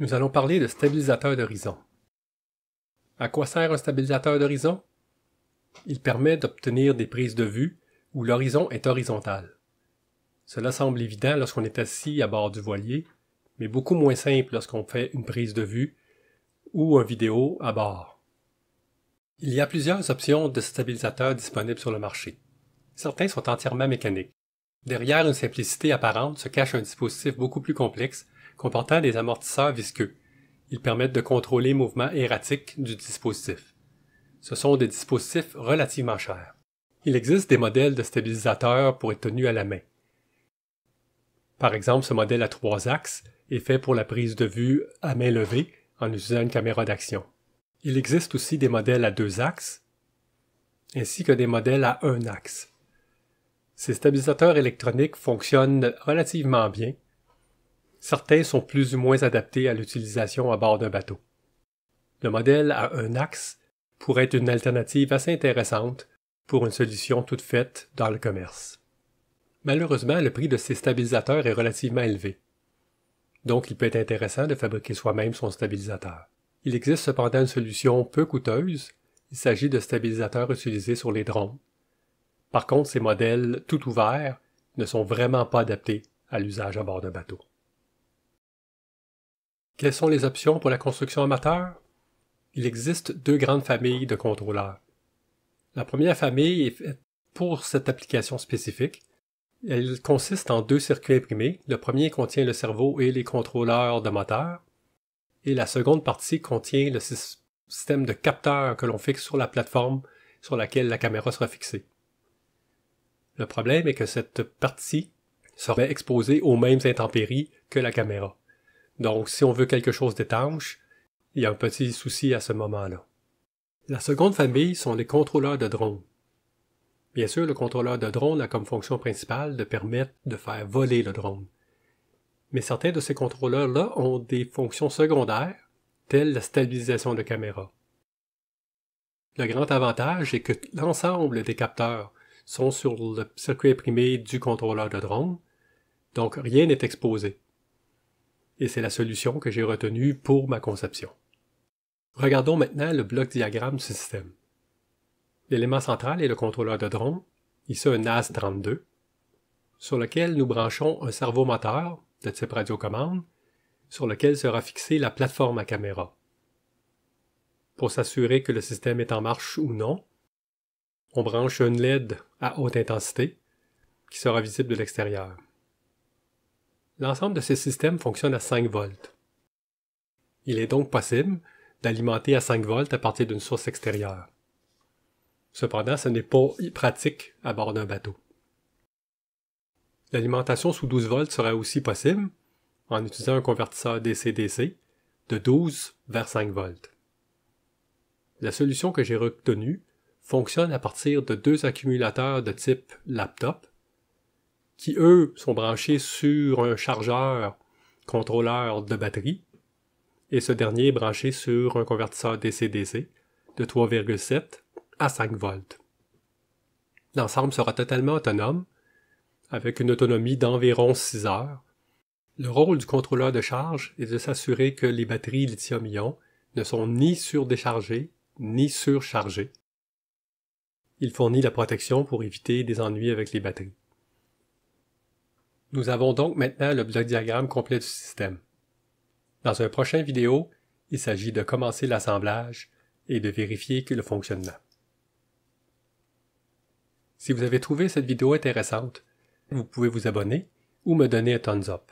Nous allons parler de stabilisateur d'horizon. À quoi sert un stabilisateur d'horizon Il permet d'obtenir des prises de vue où l'horizon est horizontal. Cela semble évident lorsqu'on est assis à bord du voilier, mais beaucoup moins simple lorsqu'on fait une prise de vue ou un vidéo à bord. Il y a plusieurs options de stabilisateurs disponibles sur le marché. Certains sont entièrement mécaniques. Derrière une simplicité apparente se cache un dispositif beaucoup plus complexe comportant des amortisseurs visqueux. Ils permettent de contrôler le mouvement erratique du dispositif. Ce sont des dispositifs relativement chers. Il existe des modèles de stabilisateurs pour être tenus à la main. Par exemple, ce modèle à trois axes est fait pour la prise de vue à main levée en utilisant une caméra d'action. Il existe aussi des modèles à deux axes, ainsi que des modèles à un axe. Ces stabilisateurs électroniques fonctionnent relativement bien certains sont plus ou moins adaptés à l'utilisation à bord d'un bateau. Le modèle à un axe pourrait être une alternative assez intéressante pour une solution toute faite dans le commerce. Malheureusement, le prix de ces stabilisateurs est relativement élevé. Donc, il peut être intéressant de fabriquer soi-même son stabilisateur. Il existe cependant une solution peu coûteuse. Il s'agit de stabilisateurs utilisés sur les drones. Par contre, ces modèles tout ouverts ne sont vraiment pas adaptés à l'usage à bord d'un bateau. Quelles sont les options pour la construction amateur? Il existe deux grandes familles de contrôleurs. La première famille est faite pour cette application spécifique. Elle consiste en deux circuits imprimés. Le premier contient le cerveau et les contrôleurs de moteur. Et la seconde partie contient le système de capteurs que l'on fixe sur la plateforme sur laquelle la caméra sera fixée. Le problème est que cette partie serait exposée aux mêmes intempéries que la caméra. Donc, si on veut quelque chose d'étanche, il y a un petit souci à ce moment-là. La seconde famille sont les contrôleurs de drones. Bien sûr, le contrôleur de drone a comme fonction principale de permettre de faire voler le drone. Mais certains de ces contrôleurs-là ont des fonctions secondaires, telles la stabilisation de caméra. Le grand avantage est que l'ensemble des capteurs sont sur le circuit imprimé du contrôleur de drone, donc rien n'est exposé et c'est la solution que j'ai retenue pour ma conception. Regardons maintenant le bloc diagramme du système. L'élément central est le contrôleur de drone, ici un NAS32, sur lequel nous branchons un servomoteur de type radiocommande, sur lequel sera fixée la plateforme à caméra. Pour s'assurer que le système est en marche ou non, on branche une LED à haute intensité qui sera visible de l'extérieur. L'ensemble de ces systèmes fonctionne à 5 volts. Il est donc possible d'alimenter à 5 volts à partir d'une source extérieure. Cependant, ce n'est pas pratique à bord d'un bateau. L'alimentation sous 12 volts serait aussi possible en utilisant un convertisseur DC-DC de 12 vers 5 volts. La solution que j'ai retenue fonctionne à partir de deux accumulateurs de type laptop qui, eux, sont branchés sur un chargeur contrôleur de batterie, et ce dernier est branché sur un convertisseur DC-DC de 3,7 à 5 volts. L'ensemble sera totalement autonome, avec une autonomie d'environ 6 heures. Le rôle du contrôleur de charge est de s'assurer que les batteries lithium-ion ne sont ni surdéchargées ni surchargées. Il fournit la protection pour éviter des ennuis avec les batteries. Nous avons donc maintenant le bloc diagramme complet du système. Dans un prochain vidéo, il s'agit de commencer l'assemblage et de vérifier que le fonctionnement. Si vous avez trouvé cette vidéo intéressante, vous pouvez vous abonner ou me donner un thumbs up.